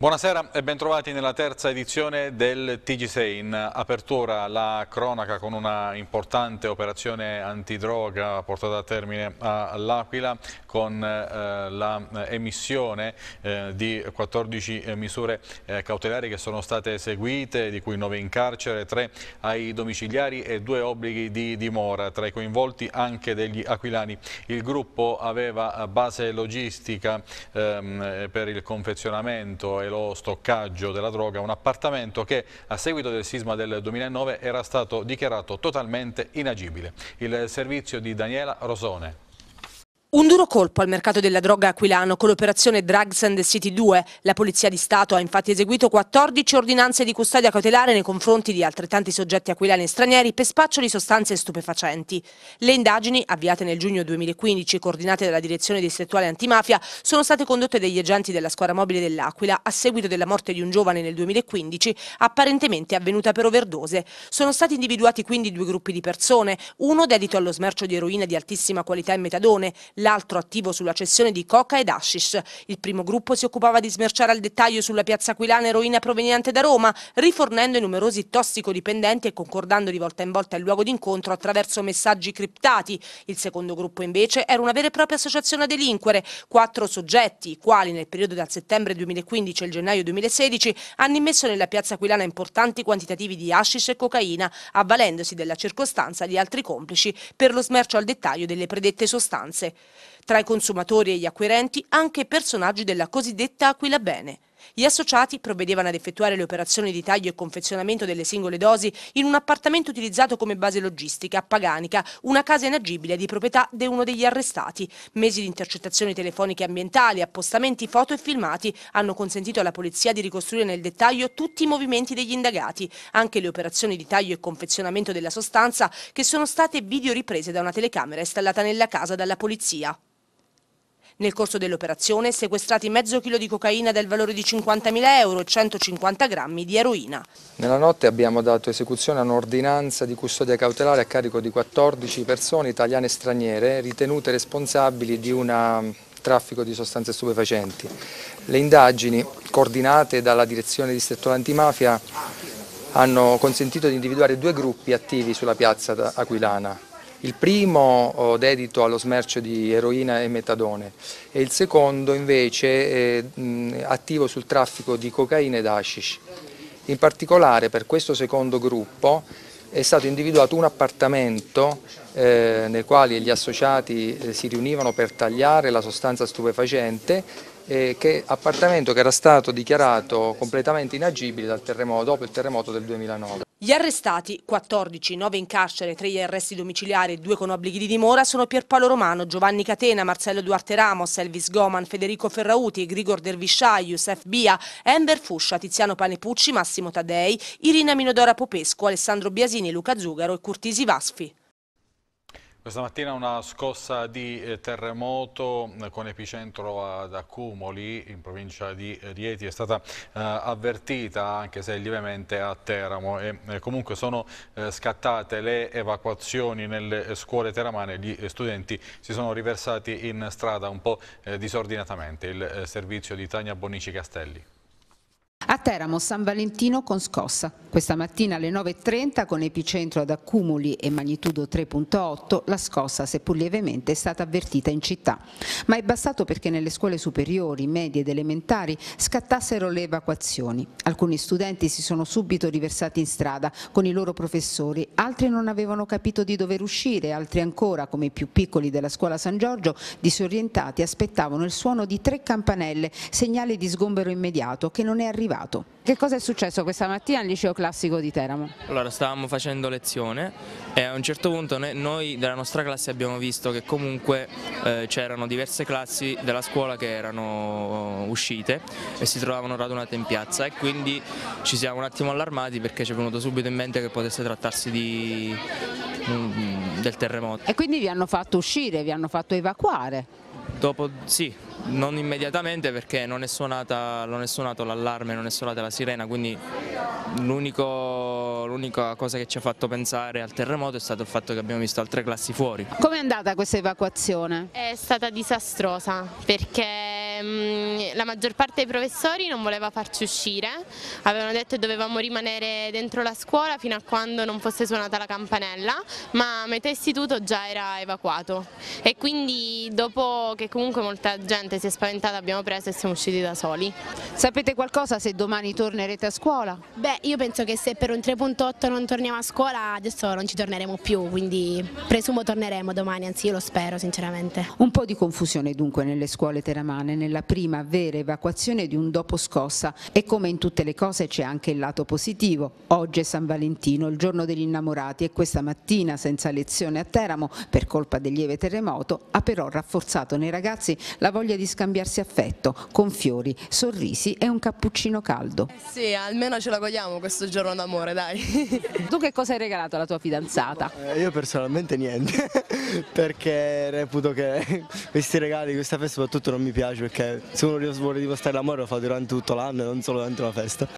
Buonasera e bentrovati nella terza edizione del TG6. In apertura la cronaca con una importante operazione antidroga portata a termine all'Aquila con eh, la eh, di 14 eh, misure eh, cautelari che sono state eseguite, di cui 9 in carcere, 3 ai domiciliari e 2 obblighi di dimora. Tra i coinvolti anche degli aquilani. Il gruppo aveva base logistica ehm, per il confezionamento e lo stoccaggio della droga, un appartamento che a seguito del sisma del 2009 era stato dichiarato totalmente inagibile. Il servizio di Daniela Rosone. Un duro colpo al mercato della droga aquilano con l'operazione Drugs and the City 2. La Polizia di Stato ha infatti eseguito 14 ordinanze di custodia cautelare nei confronti di altrettanti soggetti aquilani e stranieri per spaccio di sostanze stupefacenti. Le indagini, avviate nel giugno 2015, coordinate dalla Direzione Distrettuale Antimafia, sono state condotte dagli agenti della squadra mobile dell'Aquila a seguito della morte di un giovane nel 2015, apparentemente avvenuta per overdose. Sono stati individuati quindi due gruppi di persone, uno dedito allo smercio di eroina di altissima qualità e metadone, l'altro attivo sulla cessione di coca ed hashish. Il primo gruppo si occupava di smerciare al dettaglio sulla piazza Aquilana eroina proveniente da Roma, rifornendo i numerosi tossicodipendenti e concordando di volta in volta il luogo d'incontro attraverso messaggi criptati. Il secondo gruppo invece era una vera e propria associazione a delinquere, quattro soggetti, i quali nel periodo dal settembre 2015 al gennaio 2016 hanno immesso nella piazza Aquilana importanti quantitativi di hashish e cocaina, avvalendosi della circostanza di altri complici per lo smercio al dettaglio delle predette sostanze. Tra i consumatori e gli acquirenti anche personaggi della cosiddetta Aquila Bene, gli associati provvedevano ad effettuare le operazioni di taglio e confezionamento delle singole dosi in un appartamento utilizzato come base logistica a Paganica, una casa inagibile di proprietà di uno degli arrestati. Mesi di intercettazioni telefoniche ambientali, appostamenti, foto e filmati hanno consentito alla polizia di ricostruire nel dettaglio tutti i movimenti degli indagati, anche le operazioni di taglio e confezionamento della sostanza che sono state videoriprese da una telecamera installata nella casa dalla polizia. Nel corso dell'operazione sequestrati mezzo chilo di cocaina del valore di 50.000 euro e 150 grammi di eroina. Nella notte abbiamo dato esecuzione a un'ordinanza di custodia cautelare a carico di 14 persone italiane e straniere ritenute responsabili di un um, traffico di sostanze stupefacenti. Le indagini coordinate dalla direzione distrettuale antimafia hanno consentito di individuare due gruppi attivi sulla piazza aquilana, il primo oh, dedito allo smercio di eroina e metadone e il secondo invece attivo sul traffico di cocaina ed hashish. In particolare per questo secondo gruppo è stato individuato un appartamento eh, nel quale gli associati eh, si riunivano per tagliare la sostanza stupefacente eh, che appartamento che era stato dichiarato completamente inagibile dal terremoto, dopo il terremoto del 2009. Gli arrestati, 14, 9 in carcere, 3 arresti domiciliari e 2 con obblighi di dimora, sono Pierpaolo Romano, Giovanni Catena, Marcello Duarte Ramos, Elvis Goman, Federico Ferrauti, Grigor Derviscià, Youssef Bia, Ember Fuscia, Tiziano Panepucci, Massimo Tadei, Irina Minodora Popesco, Alessandro Biasini, Luca Zugaro e Curtisi Vasfi. Questa mattina una scossa di eh, terremoto eh, con epicentro ad Accumoli in provincia di Rieti è stata eh, avvertita anche se lievemente a Teramo e comunque sono scattate le evacuazioni nelle scuole teramane, gli studenti si sono riversati in strada un po' disordinatamente, il servizio di Tania Bonici Castelli. A Teramo San Valentino con scossa. Questa mattina alle 9.30 con epicentro ad accumuli e magnitudo 3.8 la scossa, seppur lievemente, è stata avvertita in città. Ma è bastato perché nelle scuole superiori, medie ed elementari scattassero le evacuazioni. Alcuni studenti si sono subito riversati in strada con i loro professori, altri non avevano capito di dover uscire, altri ancora, come i più piccoli della scuola San Giorgio, disorientati aspettavano il suono di tre campanelle, segnale di sgombero immediato che non è arrivato privato. Che cosa è successo questa mattina al liceo classico di Teramo? Allora stavamo facendo lezione e a un certo punto noi della nostra classe abbiamo visto che comunque eh, c'erano diverse classi della scuola che erano uscite e si trovavano radunate in piazza e quindi ci siamo un attimo allarmati perché ci è venuto subito in mente che potesse trattarsi di, mm, del terremoto. E quindi vi hanno fatto uscire, vi hanno fatto evacuare? Dopo, sì, non immediatamente perché non è, suonata, non è suonato l'allarme, non è suonata la sirena, quindi l'unica cosa che ci ha fatto pensare al terremoto è stato il fatto che abbiamo visto altre classi fuori. Come è andata questa evacuazione? È stata disastrosa perché Ehm, la maggior parte dei professori non voleva farci uscire, avevano detto che dovevamo rimanere dentro la scuola fino a quando non fosse suonata la campanella, ma metà istituto già era evacuato e quindi dopo che comunque molta gente si è spaventata abbiamo preso e siamo usciti da soli. Sapete qualcosa se domani tornerete a scuola? Beh, io penso che se per un 3.8 non torniamo a scuola adesso non ci torneremo più, quindi presumo torneremo domani, anzi io lo spero sinceramente. Un po' di confusione dunque nelle scuole teramane, nelle nella prima vera evacuazione di un dopo scossa e come in tutte le cose c'è anche il lato positivo. Oggi è San Valentino, il giorno degli innamorati e questa mattina senza lezione a Teramo per colpa del lieve terremoto ha però rafforzato nei ragazzi la voglia di scambiarsi affetto con fiori, sorrisi e un cappuccino caldo. Eh sì, almeno ce la cogliamo questo giorno d'amore, dai. tu che cosa hai regalato alla tua fidanzata? Eh, io personalmente niente, perché reputo che questi regali, questa festa soprattutto non mi piace perché perché se uno vuole dimostrare l'amore lo fa durante tutto l'anno e non solo durante una festa.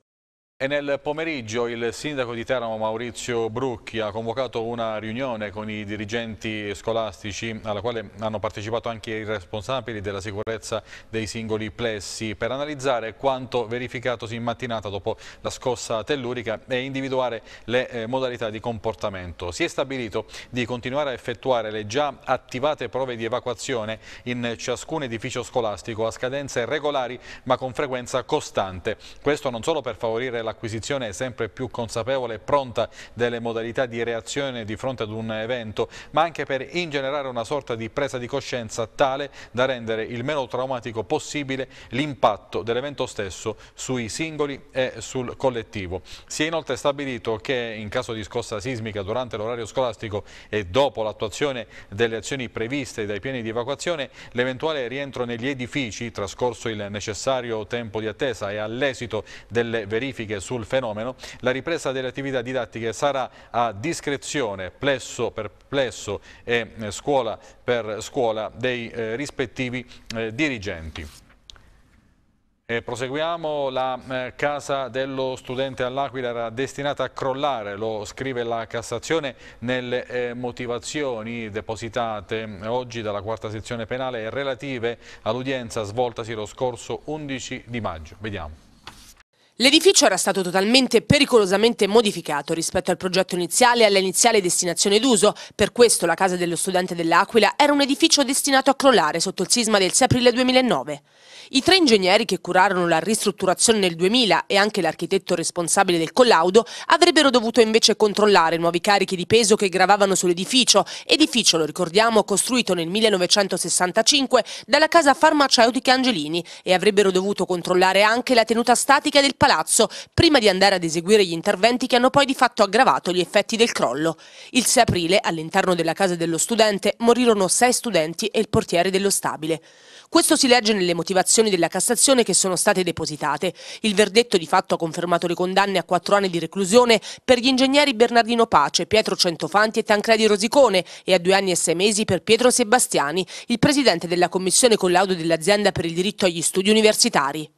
E nel pomeriggio il sindaco di Teramo Maurizio Brucchi ha convocato una riunione con i dirigenti scolastici alla quale hanno partecipato anche i responsabili della sicurezza dei singoli plessi per analizzare quanto verificatosi in mattinata dopo la scossa tellurica e individuare le eh, modalità di comportamento. Si è stabilito di continuare a effettuare le già attivate prove di evacuazione in ciascun edificio scolastico a scadenze regolari ma con frequenza costante. Questo non solo per favorire la l'acquisizione sempre più consapevole e pronta delle modalità di reazione di fronte ad un evento, ma anche per ingenerare una sorta di presa di coscienza tale da rendere il meno traumatico possibile l'impatto dell'evento stesso sui singoli e sul collettivo. Si è inoltre stabilito che in caso di scossa sismica durante l'orario scolastico e dopo l'attuazione delle azioni previste dai piani di evacuazione, l'eventuale rientro negli edifici, trascorso il necessario tempo di attesa e all'esito delle verifiche specifiche sul fenomeno. La ripresa delle attività didattiche sarà a discrezione plesso per plesso e eh, scuola per scuola dei eh, rispettivi eh, dirigenti. E proseguiamo, la eh, casa dello studente all'Aquila era destinata a crollare, lo scrive la Cassazione nelle eh, motivazioni depositate oggi dalla quarta sezione penale relative all'udienza svoltasi lo scorso 11 di maggio. Vediamo. L'edificio era stato totalmente pericolosamente modificato rispetto al progetto iniziale e alla iniziale destinazione d'uso, per questo la casa dello studente dell'Aquila era un edificio destinato a crollare sotto il sisma del 6 aprile 2009. I tre ingegneri che curarono la ristrutturazione nel 2000 e anche l'architetto responsabile del collaudo avrebbero dovuto invece controllare nuovi carichi di peso che gravavano sull'edificio, edificio, lo ricordiamo, costruito nel 1965 dalla casa farmaceutica Angelini e avrebbero dovuto controllare anche la tenuta statica del palazzo palazzo prima di andare ad eseguire gli interventi che hanno poi di fatto aggravato gli effetti del crollo. Il 6 aprile, all'interno della casa dello studente, morirono sei studenti e il portiere dello stabile. Questo si legge nelle motivazioni della Cassazione che sono state depositate. Il verdetto di fatto ha confermato le condanne a quattro anni di reclusione per gli ingegneri Bernardino Pace, Pietro Centofanti e Tancredi Rosicone e a due anni e sei mesi per Pietro Sebastiani, il presidente della commissione collaudo dell'azienda per il diritto agli studi universitari.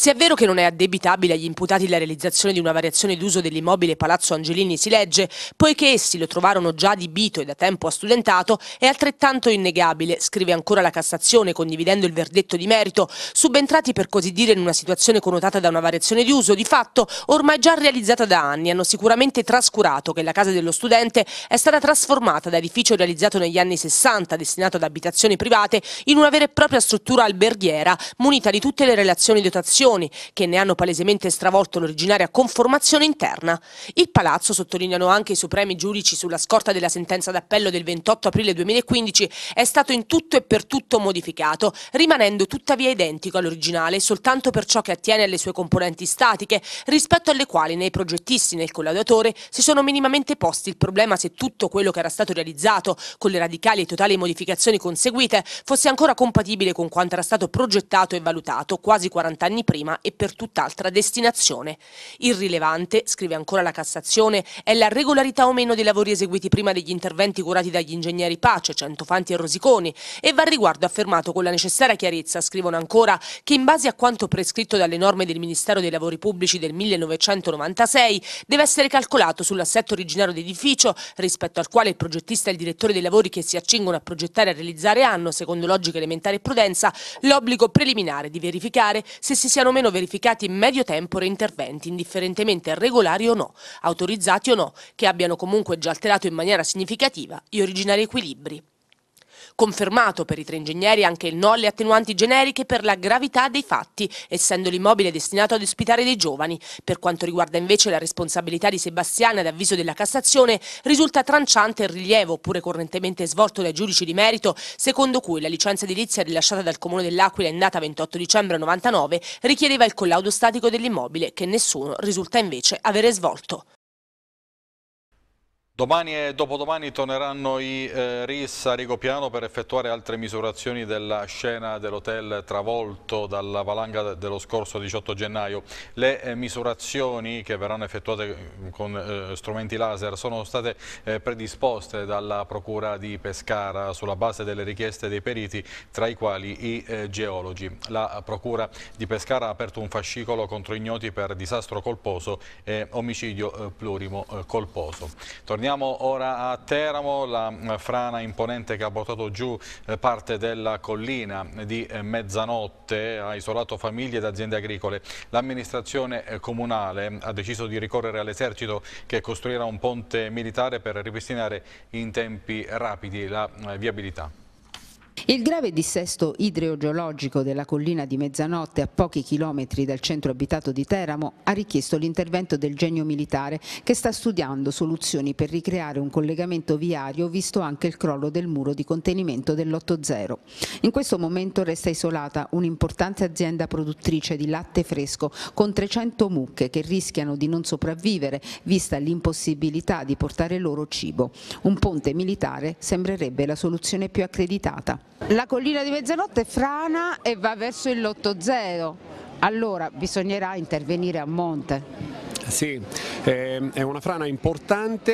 Se è vero che non è addebitabile agli imputati la realizzazione di una variazione d'uso dell'immobile Palazzo Angelini, si legge, poiché essi lo trovarono già adibito e da tempo astudentato, è altrettanto innegabile, scrive ancora la Cassazione condividendo il verdetto di merito, subentrati per così dire in una situazione connotata da una variazione di uso, di fatto ormai già realizzata da anni, hanno sicuramente trascurato che la casa dello studente è stata trasformata da edificio realizzato negli anni 60, destinato ad abitazioni private, in una vera e propria struttura alberghiera, munita di tutte le relazioni dotazioni condizioni che ne hanno palesemente stravolto l'originaria conformazione interna. Il palazzo, sottolineano anche i supremi giudici sulla scorta della sentenza d'appello del 28 aprile 2015, è stato in tutto e per tutto modificato, rimanendo tuttavia identico all'originale soltanto per ciò che attiene alle sue componenti statiche, rispetto alle quali nei progettisti nel collaudatore si sono minimamente posti il problema se tutto quello che era stato realizzato, con le radicali e totali modificazioni conseguite, fosse ancora compatibile con quanto era stato progettato e valutato quasi 40 anni prima prima e per tutt'altra destinazione. Irrilevante, scrive ancora la Cassazione, è la regolarità o meno dei lavori eseguiti prima degli interventi curati dagli ingegneri Pace, Centofanti e Rosiconi e va al riguardo affermato con la necessaria chiarezza, scrivono ancora, che in base a quanto prescritto dalle norme del Ministero dei Lavori Pubblici del 1996 deve essere calcolato sull'assetto originario d'edificio rispetto al quale il progettista e il direttore dei lavori che si accingono a progettare e a realizzare hanno, secondo logica elementare e prudenza, l'obbligo preliminare di verificare se si sia siano meno verificati in medio tempore interventi, indifferentemente regolari o no, autorizzati o no, che abbiano comunque già alterato in maniera significativa gli originari equilibri. Confermato per i tre ingegneri anche il no alle attenuanti generiche per la gravità dei fatti, essendo l'immobile destinato ad ospitare dei giovani. Per quanto riguarda invece la responsabilità di Sebastiana ad avviso della Cassazione, risulta tranciante il rilievo, pure correntemente svolto dai giudici di merito, secondo cui la licenza edilizia rilasciata dal Comune dell'Aquila in data 28 dicembre 99 richiedeva il collaudo statico dell'immobile, che nessuno risulta invece avere svolto. Domani e dopodomani torneranno i eh, RIS a Rigopiano per effettuare altre misurazioni della scena dell'hotel travolto dalla valanga dello scorso 18 gennaio. Le eh, misurazioni che verranno effettuate eh, con eh, strumenti laser sono state eh, predisposte dalla Procura di Pescara sulla base delle richieste dei periti, tra i quali i eh, geologi. La Procura di Pescara ha aperto un fascicolo contro ignoti per disastro colposo e omicidio plurimo colposo. Torniamo Veniamo ora a Teramo, la eh, frana imponente che ha portato giù eh, parte della collina di eh, mezzanotte ha isolato famiglie ed aziende agricole. L'amministrazione comunale ha deciso di ricorrere all'esercito che costruirà un ponte militare per ripristinare in tempi rapidi la viabilità. Il grave dissesto idrogeologico della collina di Mezzanotte a pochi chilometri dal centro abitato di Teramo ha richiesto l'intervento del genio militare che sta studiando soluzioni per ricreare un collegamento viario visto anche il crollo del muro di contenimento dell'8-0. In questo momento resta isolata un'importante azienda produttrice di latte fresco con 300 mucche che rischiano di non sopravvivere vista l'impossibilità di portare loro cibo. Un ponte militare sembrerebbe la soluzione più accreditata. La collina di mezzanotte frana e va verso il lotto zero, allora bisognerà intervenire a monte sì, ehm, è una frana importante,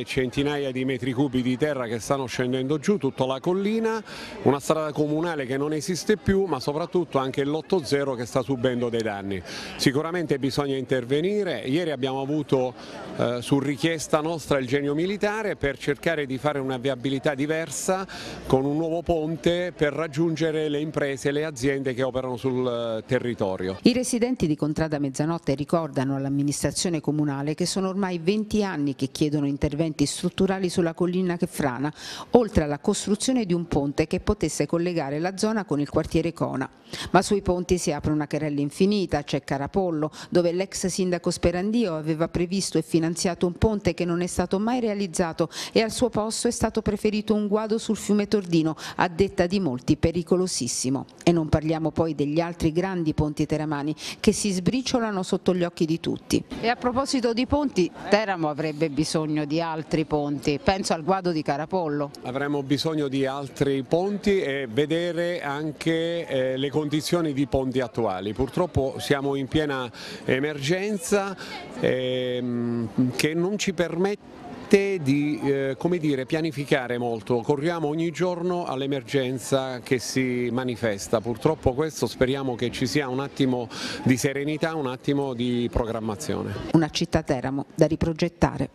eh, centinaia di metri cubi di terra che stanno scendendo giù, tutta la collina, una strada comunale che non esiste più ma soprattutto anche l'8-0 che sta subendo dei danni. Sicuramente bisogna intervenire, ieri abbiamo avuto eh, su richiesta nostra il genio militare per cercare di fare una viabilità diversa con un nuovo ponte per raggiungere le imprese e le aziende che operano sul eh, territorio. I residenti di Contrada Mezzanotte ricordano all'amministrazione amministrazione comunale che sono ormai 20 anni che chiedono interventi strutturali sulla collina che frana, oltre alla costruzione di un ponte che potesse collegare la zona con il quartiere Cona. Ma sui ponti si apre una querella infinita, c'è Carapollo, dove l'ex sindaco Sperandio aveva previsto e finanziato un ponte che non è stato mai realizzato e al suo posto è stato preferito un guado sul fiume Tordino, a detta di molti pericolosissimo. E non parliamo poi degli altri grandi ponti teramani che si sbriciolano sotto gli occhi di tutti. E a proposito di ponti, Teramo avrebbe bisogno di altri ponti, penso al guado di Carapollo. Avremo bisogno di altri ponti e vedere anche eh, le condizioni di ponti attuali. Purtroppo siamo in piena emergenza ehm, che non ci permette permette di eh, dire, pianificare molto, corriamo ogni giorno all'emergenza che si manifesta, purtroppo questo speriamo che ci sia un attimo di serenità, un attimo di programmazione. Una città Teramo da riprogettare.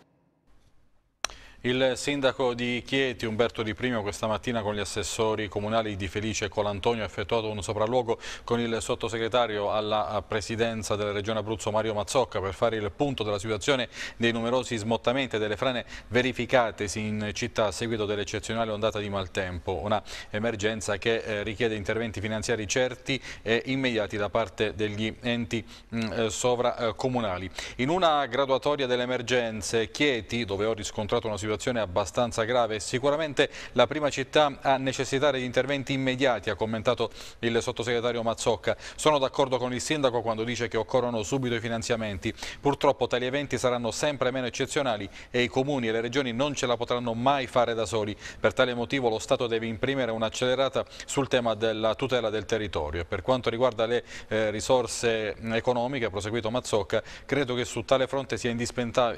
Il sindaco di Chieti, Umberto Di Primio, questa mattina con gli assessori comunali di Felice e Colantonio ha effettuato un sopralluogo con il sottosegretario alla presidenza della Regione Abruzzo Mario Mazzocca per fare il punto della situazione dei numerosi smottamenti e delle frane verificatesi in città a seguito dell'eccezionale ondata di maltempo. Una emergenza che eh, richiede interventi finanziari certi e immediati da parte degli enti mm, eh, sovracomunali. In una graduatoria delle emergenze, Chieti, dove ho riscontrato una situazione situazione abbastanza grave sicuramente la prima città a necessitare di interventi immediati, ha commentato il sottosegretario Mazzocca. Sono d'accordo con il sindaco quando dice che occorrono subito i finanziamenti. Purtroppo tali eventi saranno sempre meno eccezionali e i comuni e le regioni non ce la potranno mai fare da soli. Per tale motivo lo Stato deve imprimere un'accelerata sul tema della tutela del territorio. Per quanto riguarda le eh, risorse economiche, ha proseguito Mazzocca, credo che su tale fronte sia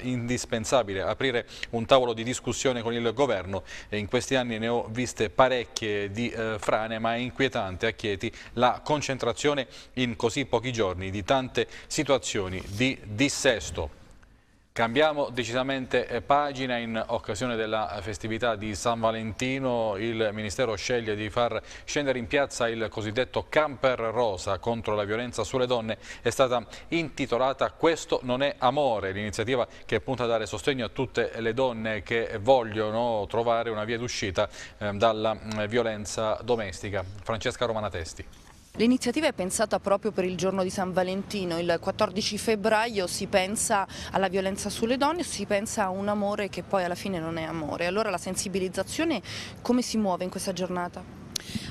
indispensabile aprire un tavolo di discussione con il governo. In questi anni ne ho viste parecchie di eh, frane, ma è inquietante a Chieti la concentrazione in così pochi giorni di tante situazioni di dissesto. Cambiamo decisamente eh, pagina in occasione della eh, festività di San Valentino. Il Ministero sceglie di far scendere in piazza il cosiddetto camper rosa contro la violenza sulle donne. È stata intitolata Questo non è amore, l'iniziativa che punta a dare sostegno a tutte le donne che vogliono trovare una via d'uscita eh, dalla mm, violenza domestica. Francesca Romanatesti. L'iniziativa è pensata proprio per il giorno di San Valentino, il 14 febbraio si pensa alla violenza sulle donne, si pensa a un amore che poi alla fine non è amore. Allora la sensibilizzazione come si muove in questa giornata?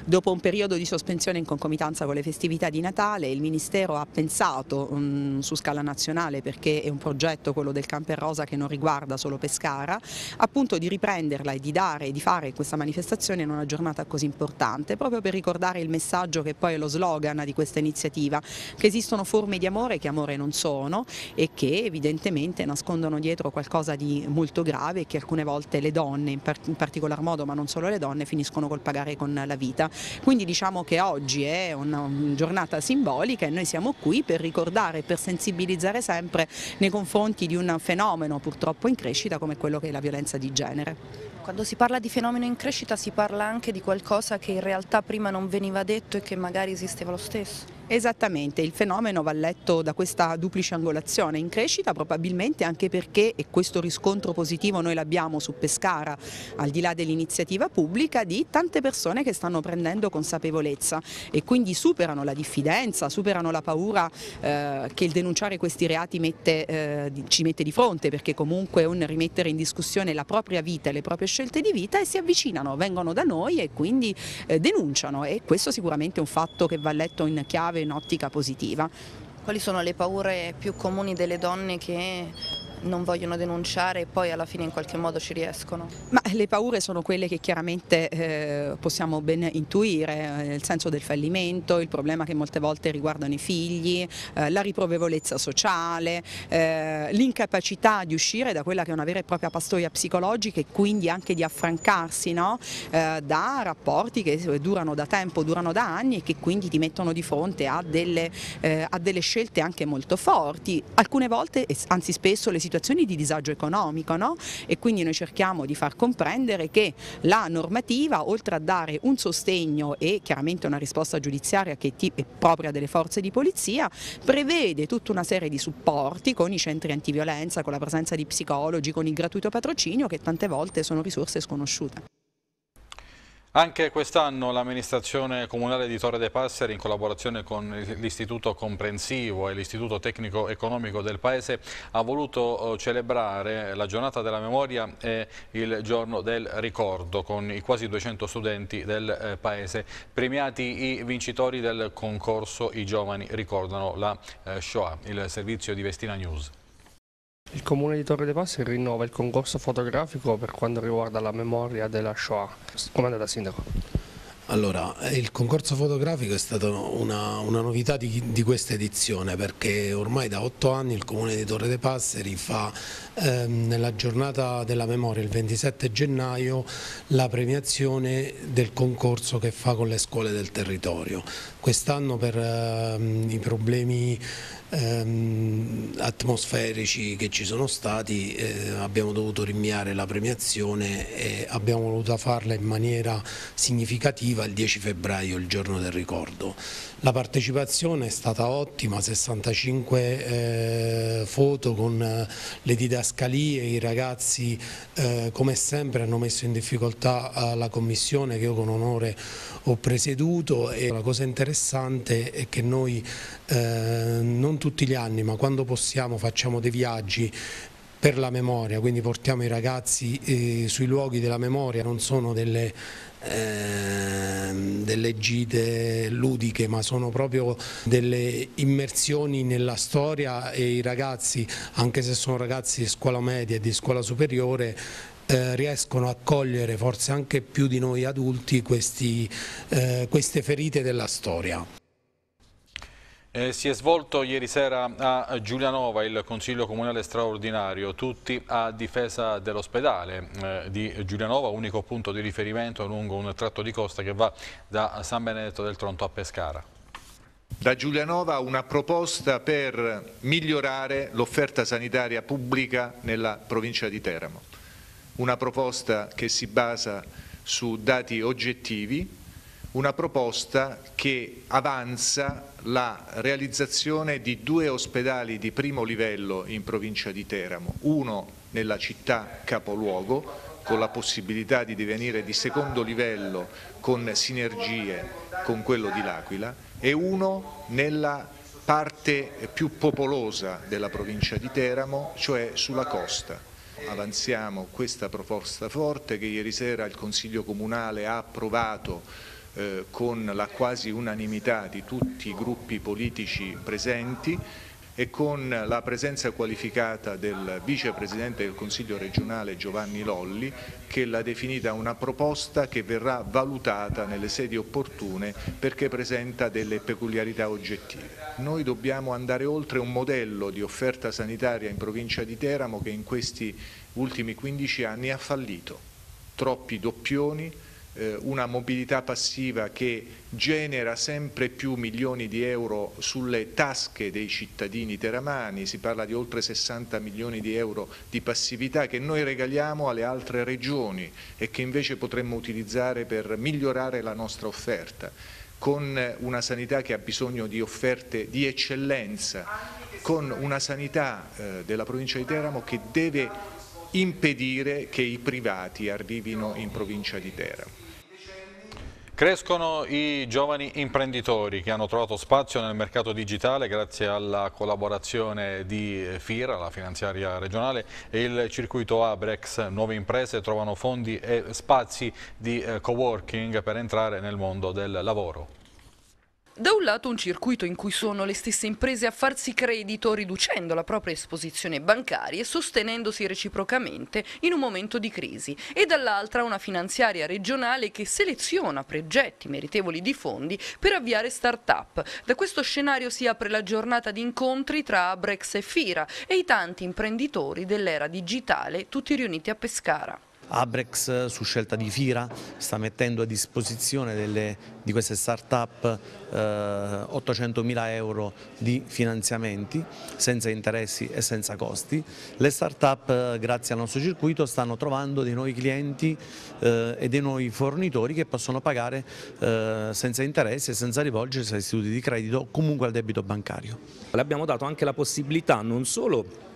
Dopo un periodo di sospensione in concomitanza con le festività di Natale il Ministero ha pensato um, su scala nazionale perché è un progetto quello del Camper Rosa che non riguarda solo Pescara, appunto di riprenderla e di dare e di fare questa manifestazione in una giornata così importante, proprio per ricordare il messaggio che poi è lo slogan di questa iniziativa, che esistono forme di amore che amore non sono e che evidentemente nascondono dietro qualcosa di molto grave e che alcune volte le donne, in, particolar modo ma non solo le donne, finiscono col pagare con la vita. Quindi diciamo che oggi è una giornata simbolica e noi siamo qui per ricordare, e per sensibilizzare sempre nei confronti di un fenomeno purtroppo in crescita come quello che è la violenza di genere. Quando si parla di fenomeno in crescita si parla anche di qualcosa che in realtà prima non veniva detto e che magari esisteva lo stesso. Esattamente, il fenomeno va letto da questa duplice angolazione in crescita probabilmente anche perché, e questo riscontro positivo noi l'abbiamo su Pescara, al di là dell'iniziativa pubblica, di tante persone che stanno prendendo consapevolezza e quindi superano la diffidenza, superano la paura eh, che il denunciare questi reati mette, eh, ci mette di fronte perché comunque è un rimettere in discussione la propria vita e le proprie scelte di vita e si avvicinano, vengono da noi e quindi eh, denunciano e questo sicuramente è un fatto che va letto in chiave chiave in ottica positiva. Quali sono le paure più comuni delle donne che non vogliono denunciare e poi alla fine in qualche modo ci riescono. Ma le paure sono quelle che chiaramente eh, possiamo ben intuire, eh, nel senso del fallimento, il problema che molte volte riguardano i figli, eh, la riprovevolezza sociale, eh, l'incapacità di uscire da quella che è una vera e propria pastoia psicologica e quindi anche di affrancarsi no? Eh, da rapporti che eh, durano da tempo, durano da anni e che quindi ti mettono di fronte a delle, a delle scelte anche molto forti, alcune volte, anzi spesso le situazioni situazioni di disagio economico no? e quindi noi cerchiamo di far comprendere che la normativa oltre a dare un sostegno e chiaramente una risposta giudiziaria che è propria delle forze di polizia prevede tutta una serie di supporti con i centri antiviolenza, con la presenza di psicologi, con il gratuito patrocinio che tante volte sono risorse sconosciute. Anche quest'anno l'amministrazione comunale di Torre dei Passeri in collaborazione con l'istituto comprensivo e l'istituto tecnico economico del paese ha voluto eh, celebrare la giornata della memoria e il giorno del ricordo con i quasi 200 studenti del eh, paese. Premiati i vincitori del concorso I giovani ricordano la eh, Shoah, il servizio di Vestina News. Il Comune di Torre dei Passi rinnova il concorso fotografico per quanto riguarda la memoria della Shoah. Come andata Sindaco? Allora, il concorso fotografico è stata una, una novità di, di, questa edizione perché ormai da otto anni il Comune di Torre dei Passeri fa ehm, nella giornata della memoria, il 27 gennaio, la premiazione del concorso che fa con le scuole del territorio quest'anno per uh, i problemi um, atmosferici che ci sono stati eh, abbiamo dovuto rinviare la premiazione e abbiamo voluto farla in maniera significativa il 10 febbraio, il giorno del ricordo. La partecipazione è stata ottima, 65 eh, foto con eh, le didascalie, i ragazzi eh, come sempre hanno messo in difficoltà eh, la commissione che io con onore ho presieduto e la cosa interessante è che noi eh, non tutti gli anni ma quando possiamo facciamo dei viaggi per la memoria, quindi portiamo i ragazzi eh, sui luoghi della memoria, non sono delle, eh, delle, gite ludiche ma sono proprio delle immersioni nella storia e i ragazzi, anche se sono ragazzi di scuola media e di scuola superiore, eh, riescono a cogliere forse anche più di noi adulti questi, eh, queste ferite della storia. Eh, si è svolto ieri sera a Giulianova il Consiglio Comunale Straordinario, tutti a difesa dell'ospedale eh, di Giulianova, unico punto di riferimento lungo un tratto di costa che va da San Benedetto del Tronto a Pescara. Da Giulianova una proposta per migliorare l'offerta sanitaria pubblica nella provincia di Teramo, una proposta che si basa su dati oggettivi una proposta che avanza la realizzazione di due ospedali di primo livello in provincia di Teramo, uno nella città capoluogo con la possibilità di divenire di secondo livello con sinergie con quello di L'Aquila e uno nella parte più popolosa della provincia di Teramo, cioè sulla costa avanziamo questa proposta forte che ieri sera il Consiglio Comunale ha approvato eh, con la quasi unanimità di tutti i gruppi politici presenti e con la presenza qualificata del vicepresidente del Consiglio regionale Giovanni Lolli che l'ha definita una proposta che verrà valutata nelle sedi opportune perché presenta delle peculiarità oggettive. Noi dobbiamo andare oltre un modello di offerta sanitaria in provincia di Teramo che in questi ultimi 15 anni ha fallito. Troppi doppioni, eh, una mobilità passiva che genera sempre più milioni di euro sulle tasche dei cittadini teramani, si parla di oltre 60 milioni di euro di passività che noi regaliamo alle altre regioni e che invece potremmo utilizzare per migliorare la nostra offerta, con una sanità che ha bisogno di offerte di eccellenza, con una sanità eh, della provincia di Teramo che deve impedire che i privati arrivino in provincia di Teramo. Crescono i giovani imprenditori che hanno trovato spazio nel mercato digitale grazie alla collaborazione di FIRA, la finanziaria regionale, e il circuito Abrex. Nuove imprese trovano fondi e spazi di eh, coworking per entrare nel mondo del lavoro. Da un lato un circuito in cui sono le stesse imprese a farsi credito riducendo la propria esposizione bancaria e sostenendosi reciprocamente in un momento di crisi e dall'altra una finanziaria regionale che seleziona progetti meritevoli di fondi per avviare start-up. Da questo scenario si apre la giornata di incontri tra Abrex e Fira e i tanti imprenditori dell'era digitale tutti riuniti a Pescara. Abrex su scelta di Fira sta mettendo a disposizione delle, di queste start-up eh, 800.000 euro di finanziamenti senza interessi e senza costi. Le start-up eh, grazie al nostro circuito stanno trovando dei nuovi clienti eh, e dei nuovi fornitori che possono pagare eh, senza interessi e senza rivolgersi a istituti di credito o comunque al debito bancario. Le abbiamo dato anche la possibilità non solo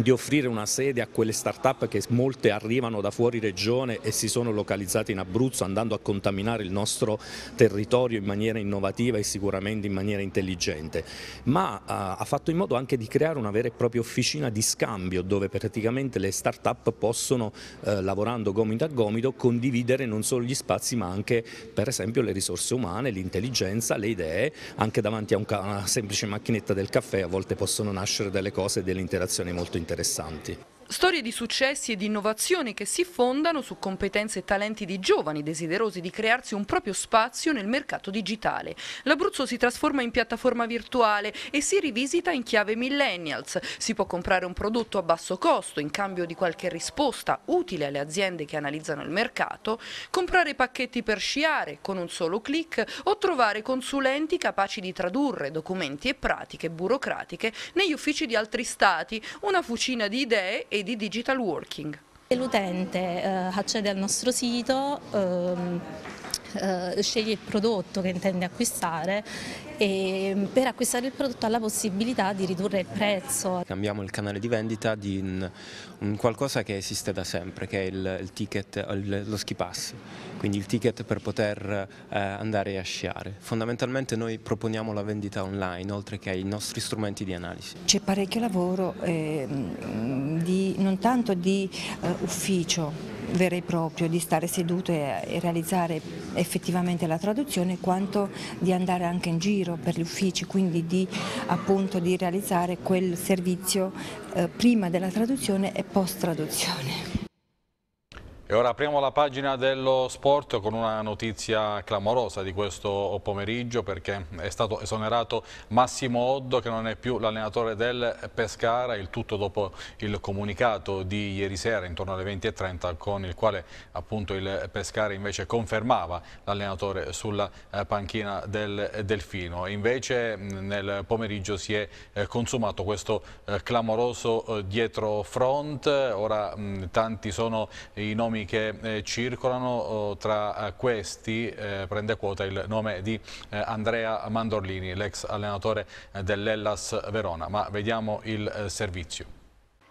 di offrire una sede a quelle start-up che molte arrivano da fuori regione e si sono localizzate in Abruzzo andando a contaminare il nostro territorio in maniera innovativa e sicuramente in maniera intelligente, ma uh, ha fatto in modo anche di creare una vera e propria officina di scambio dove praticamente le start-up possono, uh, lavorando gomito a gomito, condividere non solo gli spazi ma anche per esempio le risorse umane, l'intelligenza, le idee, anche davanti a un una semplice macchinetta del caffè a volte possono nascere delle cose e delle interazioni molto interessanti interessanti. Storie di successi e di innovazioni che si fondano su competenze e talenti di giovani desiderosi di crearsi un proprio spazio nel mercato digitale. L'Abruzzo si trasforma in piattaforma virtuale e si rivisita in chiave millennials. Si può comprare un prodotto a basso costo in cambio di qualche risposta utile alle aziende che analizzano il mercato, comprare pacchetti per sciare con un solo clic o trovare consulenti capaci di tradurre documenti e pratiche burocratiche negli uffici di altri stati, una fucina di idee e e di digital working. L'utente eh, accede al nostro sito, ehm, eh, sceglie il prodotto che intende acquistare e per acquistare il prodotto ha la possibilità di ridurre il prezzo. Cambiamo il canale di vendita di un, un qualcosa che esiste da sempre, che è il, il ticket, il, lo ski pass, quindi il ticket per poter eh, andare a sciare. Fondamentalmente noi proponiamo la vendita online oltre che ai nostri strumenti di analisi. C'è parecchio lavoro eh, di, non tanto di eh, ufficio vero e proprio, di stare seduto e, e realizzare effettivamente la traduzione, quanto di andare anche in giro Ministero per gli uffici, quindi di, appunto, di realizzare quel servizio eh, prima della traduzione e post traduzione. E ora apriamo la pagina dello sport con una notizia clamorosa di questo pomeriggio perché è stato esonerato Massimo Oddo che non è più l'allenatore del Pescara, il tutto dopo il comunicato di ieri sera intorno alle 20.30 con il quale appunto il Pescara invece confermava l'allenatore sulla eh, panchina del Delfino. Invece nel pomeriggio si è eh, consumato questo eh, clamoroso dietro front, ora tanti sono i nomi nomi che eh, circolano, oh, tra eh, questi eh, prende quota il nome di eh, Andrea Mandorlini, l'ex allenatore eh, dell'Ellas Verona, ma vediamo il eh, servizio.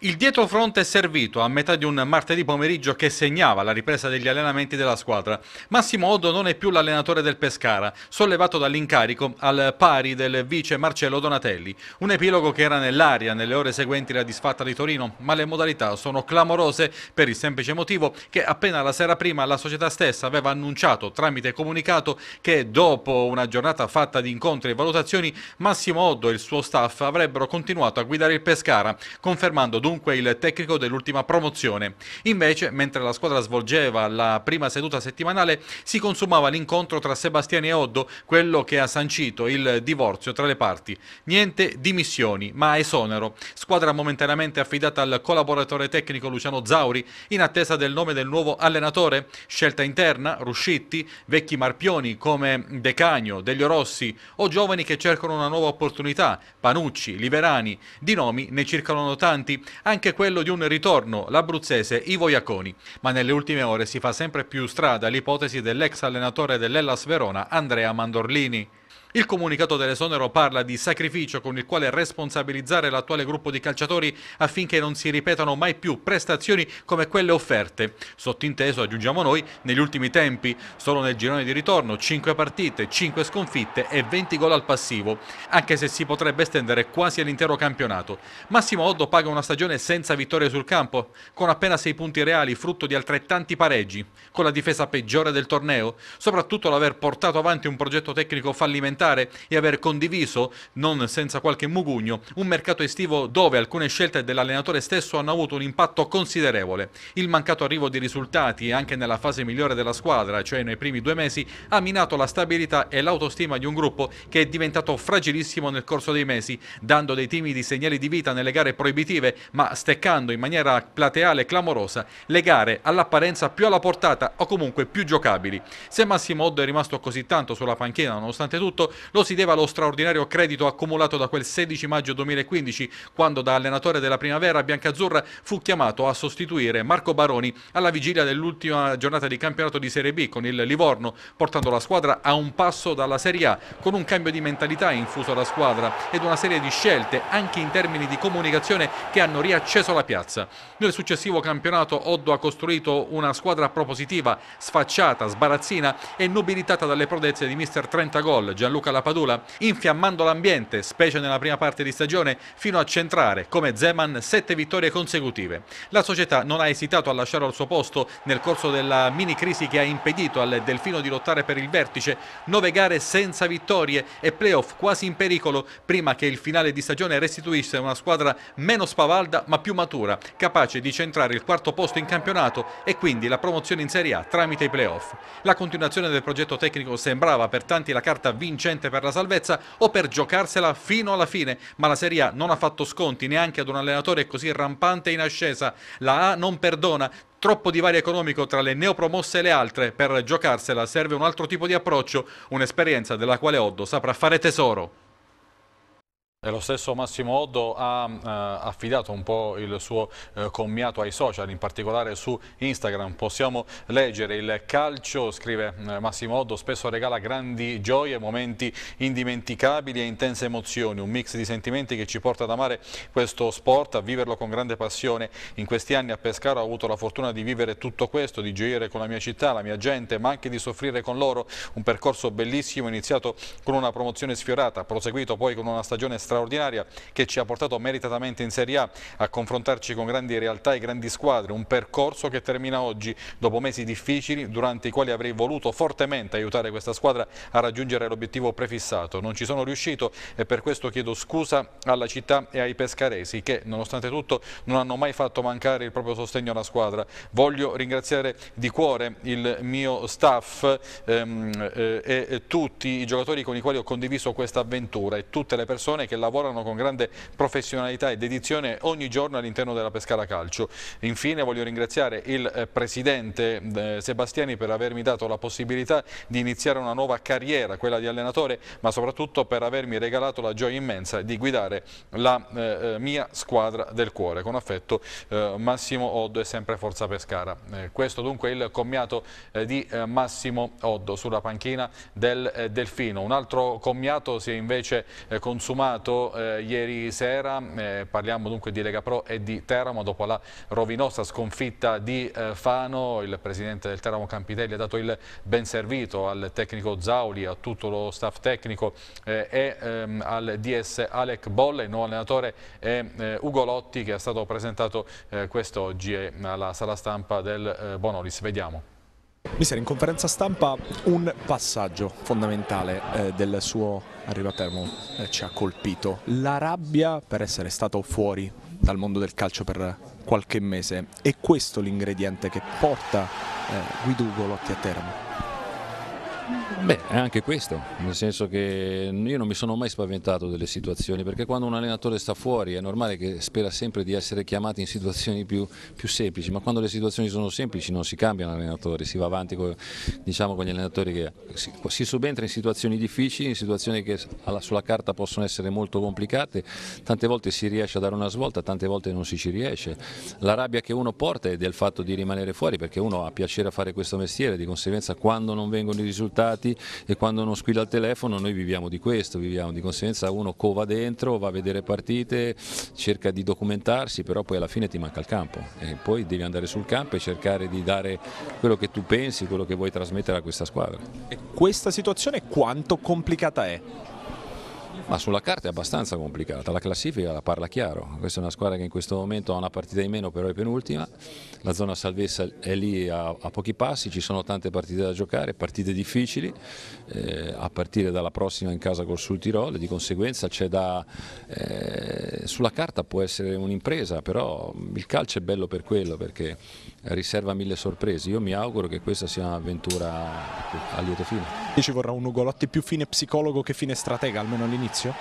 Il dietro fronte è servito a metà di un martedì pomeriggio che segnava la ripresa degli allenamenti della squadra. Massimo Oddo non è più l'allenatore del Pescara, sollevato dall'incarico al pari del vice Marcello Donatelli. Un epilogo che era nell'aria nelle ore seguenti la disfatta di Torino, ma le modalità sono clamorose per il semplice motivo che appena la sera prima la società stessa aveva annunciato tramite comunicato che dopo una giornata fatta di incontri e valutazioni Massimo Oddo e il suo staff avrebbero continuato a guidare il Pescara, confermando dunque dunque il tecnico dell'ultima promozione. Invece, mentre la squadra svolgeva la prima seduta settimanale, si consumava l'incontro tra Sebastiani e Oddo, quello che ha sancito il divorzio tra le parti. Niente dimissioni, ma esonero. Squadra momentaneamente affidata al collaboratore tecnico Luciano Zauri, in attesa del nome del nuovo allenatore. Scelta interna, Ruscitti, vecchi marpioni come De Cagno, Deglio Rossi o giovani che cercano una nuova opportunità, Panucci, Liberani, di nomi ne circolano tanti, anche quello di un ritorno, l'abruzzese Ivo Iaconi. Ma nelle ultime ore si fa sempre più strada l'ipotesi dell'ex allenatore dell'Ellas Verona Andrea Mandorlini. Il comunicato dell'esonero parla di sacrificio con il quale responsabilizzare l'attuale gruppo di calciatori affinché non si ripetano mai più prestazioni come quelle offerte. Sottinteso, aggiungiamo noi, negli ultimi tempi, solo nel girone di ritorno, 5 partite, 5 sconfitte e 20 gol al passivo, anche se si potrebbe estendere quasi all'intero campionato. Massimo Oddo paga una stagione senza vittorie sul campo, con appena 6 punti reali frutto di altrettanti pareggi, con la difesa peggiore del torneo, soprattutto l'aver portato avanti un progetto tecnico fallimentare parlamentare e aver condiviso, non senza qualche mugugno, un mercato estivo dove alcune scelte dell'allenatore stesso hanno avuto un impatto considerevole. Il mancato arrivo di risultati anche nella fase migliore della squadra, cioè nei primi due mesi, ha minato la stabilità e l'autostima di un gruppo che è diventato fragilissimo nel corso dei mesi, dando dei timidi segnali di vita nelle gare proibitive, ma steccando in maniera plateale e clamorosa le gare all'apparenza più alla portata o comunque più giocabili. Se Massimo Oddo è rimasto così tanto sulla panchina nonostante tutto, lo si deve allo straordinario credito accumulato da quel 16 maggio 2015 quando da allenatore della primavera biancazzurra fu chiamato a sostituire Marco Baroni alla vigilia dell'ultima giornata di campionato di Serie B con il Livorno portando la squadra a un passo dalla Serie A con un cambio di mentalità infuso alla squadra ed una serie di scelte anche in termini di comunicazione che hanno riacceso la piazza. Nel successivo campionato Oddo ha costruito una squadra propositiva, sfacciata, sbarazzina e nobilitata dalle prodezze di mister 30 gol Gianluca Gianluca Lapadula, infiammando l'ambiente, specie nella prima parte di stagione, fino a centrare, come Zeman, sette vittorie consecutive. La società non ha esitato a lasciarlo al suo posto nel corso della mini crisi che ha impedito al Delfino di lottare per il vertice, nove gare senza vittorie e playoff quasi in pericolo prima che il finale di stagione restituisse una squadra meno spavalda ma più matura, capace di centrare il quarto posto in campionato e quindi la promozione in Serie A tramite i playoff. La continuazione del progetto tecnico sembrava per tanti la carta vincente sufficiente per la salvezza o per giocarsela fino alla fine, ma la Serie A non ha fatto sconti neanche ad un allenatore così rampante in ascesa. La A non perdona, Troppo divario economico tra le neopromosse e le altre, per giocarsela serve un altro tipo di approccio, un'esperienza della quale Oddo saprà fare tesoro. E lo stesso Massimo Oddo ha eh, affidato un po' il suo eh, commiato ai social, in particolare su Instagram. Possiamo leggere il calcio, scrive eh, Massimo Oddo, spesso regala grandi gioie, momenti indimenticabili e intense emozioni, un mix di sentimenti che ci porta ad amare questo sport, a viverlo con grande passione. In questi anni a Pescara ho avuto la fortuna di vivere tutto questo, di gioire con la mia città, la mia gente, ma anche di soffrire con loro. Un percorso bellissimo, iniziato con una promozione sfiorata, proseguito poi con una stagione straordinaria che ci ha portato meritatamente in Serie A a confrontarci con grandi realtà e grandi squadre, un percorso che termina oggi dopo mesi difficili durante i quali avrei voluto fortemente aiutare questa squadra a raggiungere l'obiettivo prefissato. Non ci sono riuscito e per questo chiedo scusa alla città e ai pescaresi che nonostante tutto non hanno mai fatto mancare il proprio sostegno alla squadra. Voglio ringraziare di cuore il mio staff ehm, eh, e tutti i giocatori con i quali ho condiviso questa avventura e tutte le persone che lavorano con grande professionalità e dedizione ogni giorno all'interno della Pescara Calcio. Infine voglio ringraziare il eh, Presidente eh, Sebastiani per avermi dato la possibilità di iniziare una nuova carriera, quella di allenatore, ma soprattutto per avermi regalato la gioia immensa di guidare la eh, mia squadra del cuore. Con affetto Massimo Oddo e sempre Forza Pescara. questo dunque è il commiato di Massimo Oddo sulla panchina del Delfino. Un altro commiato si è invece consumato fatto eh, ieri sera, eh, parliamo dunque di Lega Pro e di Teramo dopo la rovinosa sconfitta di eh, Fano, il presidente del Teramo Campitelli ha dato il ben servito al tecnico Zauli, a tutto lo staff tecnico eh, e ehm, al DS Alec Bolle, il nuovo allenatore è eh, Ugo Lotti che è stato presentato eh, quest'oggi alla sala stampa del Bonolis, vediamo. Mister, in conferenza stampa un passaggio fondamentale eh, del suo arrivo a Termo eh, ci ha colpito, la rabbia per essere stato fuori dal mondo del calcio per qualche mese, è questo l'ingrediente che porta eh, Guido Lotti a Termo? Beh, è anche questo, nel senso che io non mi sono mai spaventato delle situazioni, perché quando un allenatore sta fuori è normale che spera sempre di essere chiamato in situazioni più, più semplici, ma quando le situazioni sono semplici non si cambiano allenatori, si va avanti con, diciamo, con gli allenatori che si, si, subentra in situazioni difficili, in situazioni che alla, sulla carta possono essere molto complicate, tante volte si riesce a dare una svolta, tante volte non si ci riesce. La rabbia che uno porta è del fatto di rimanere fuori, perché uno ha piacere a fare questo mestiere, di conseguenza quando non vengono i risultati comunicati e quando uno squilla il telefono noi viviamo di questo, viviamo di conseguenza uno cova dentro, va a vedere partite, cerca di documentarsi, però poi alla fine ti manca il campo e poi devi andare sul campo e cercare di dare quello che tu pensi, quello che vuoi trasmettere a questa squadra. E questa situazione quanto complicata è? ma sulla carta è abbastanza complicata, la classifica la parla chiaro, questa è una squadra che in questo momento ha una partita in meno però è penultima, la zona salvezza è lì a, a pochi passi, ci sono tante partite da giocare, partite difficili, eh, a partire dalla prossima in casa col Sul Tirol, e di conseguenza c'è da, eh, sulla carta può essere un'impresa, però il calcio è bello per quello perché riserva mille sorprese. Io mi auguro che questa sia un'avventura a lieto fine. Ci vorrà un Ugolotti più fine psicologo che fine stratega, almeno all'inizio?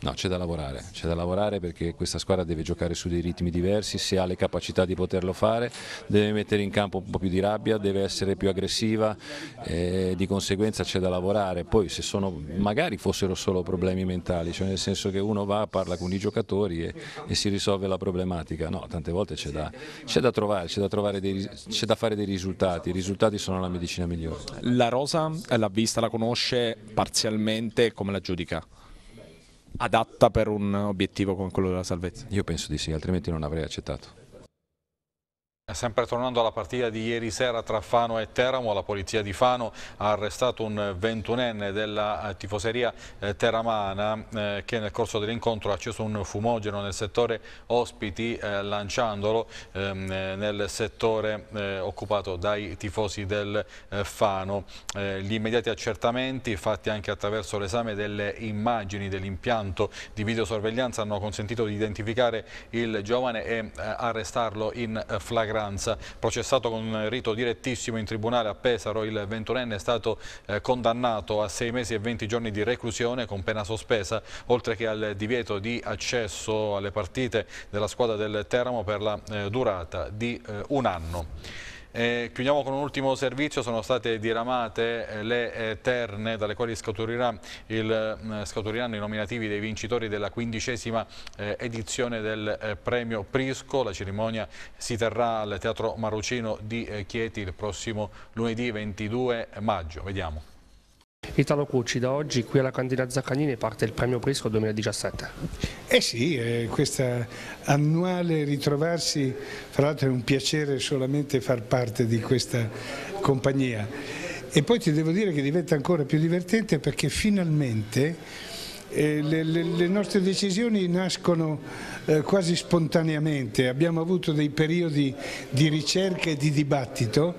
No, c'è da lavorare, c'è da lavorare perché questa squadra deve giocare su dei ritmi diversi, se ha le capacità di poterlo fare, deve mettere in campo un po' più di rabbia, deve essere più aggressiva e di conseguenza c'è da lavorare. Poi se sono, magari fossero solo problemi mentali, cioè nel senso che uno va, parla con i giocatori e, e si risolve la problematica, no, tante volte c'è da, da, trovare, c'è da, da, fare dei risultati, i risultati sono la medicina migliore. La Rosa eh, l'ha vista, la conosce parzialmente, come la giudica? adatta per un obiettivo come quello della salvezza. Io penso di sì, altrimenti non avrei accettato. Eh, sempre tornando alla partita di ieri sera tra Fano e Teramo, la polizia di Fano ha arrestato un ventunenne della eh, tifoseria eh, teramana che nel corso dell'incontro ha acceso un fumogeno nel settore ospiti lanciandolo ehm, nel settore occupato dai tifosi del Fano. Gli immediati accertamenti fatti anche attraverso l'esame delle immagini dell'impianto di videosorveglianza hanno consentito di identificare il giovane e arrestarlo in flagrante oltranza. Processato con rito direttissimo in tribunale a Pesaro, il ventunenne è stato eh, condannato a 6 mesi e 20 giorni di reclusione con pena sospesa, oltre che al divieto di accesso alle partite della squadra del Teramo per la eh, durata di eh, un anno. Eh, chiudiamo con un ultimo servizio, sono state diramate eh, le eh, terne dalle quali scaturerà il, mm, scatturiranno i nominativi dei vincitori della quindicesima eh, edizione del premio Prisco. La cerimonia si terrà al Teatro Marrucino di Chieti il prossimo lunedì 22 maggio. Vediamo. Italo Cucci, da oggi qui alla cantina Zaccagnini parte il premio Prisco 2017. Eh sì, eh, questa annuale ritrovarsi, fra l'altro è un piacere solamente far parte di questa compagnia. E poi ti devo dire che diventa ancora più divertente perché finalmente eh, le, le, le, nostre decisioni nascono eh, quasi spontaneamente, abbiamo avuto dei periodi di ricerca e di dibattito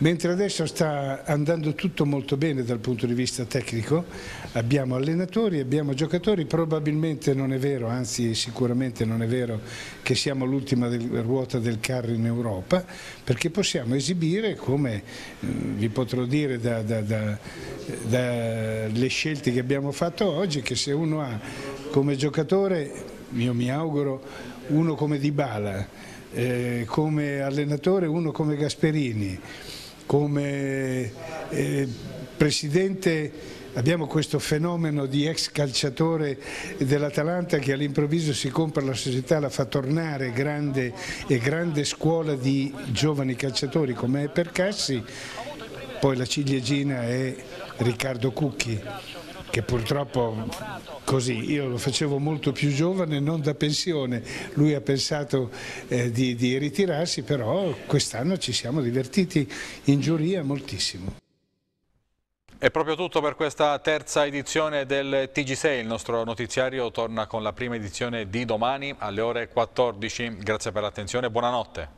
Mentre adesso sta andando tutto molto bene dal punto di vista tecnico, abbiamo allenatori, abbiamo giocatori, probabilmente non è vero, anzi sicuramente non è vero che siamo l'ultima ruota del carro in Europa, perché possiamo esibire, come mm, vi potrò dire dalle da, da, da scelte che abbiamo fatto oggi, che se uno ha come giocatore, io mi auguro, uno come Dybala, eh, come allenatore uno come Gasperini, come eh, presidente abbiamo questo fenomeno di ex calciatore dell'Atalanta che all'improvviso si compra la società, la fa tornare grande e grande scuola di giovani calciatori come è Percassi, poi la ciliegina è Riccardo Cucchi che purtroppo così, io lo facevo molto più giovane, non da pensione, lui ha pensato eh, di, di ritirarsi, però quest'anno ci siamo divertiti in giuria moltissimo. È proprio tutto per questa terza edizione del TG6. Il nostro notiziario torna con la prima edizione di domani alle ore 14. Grazie per l'attenzione e buonanotte.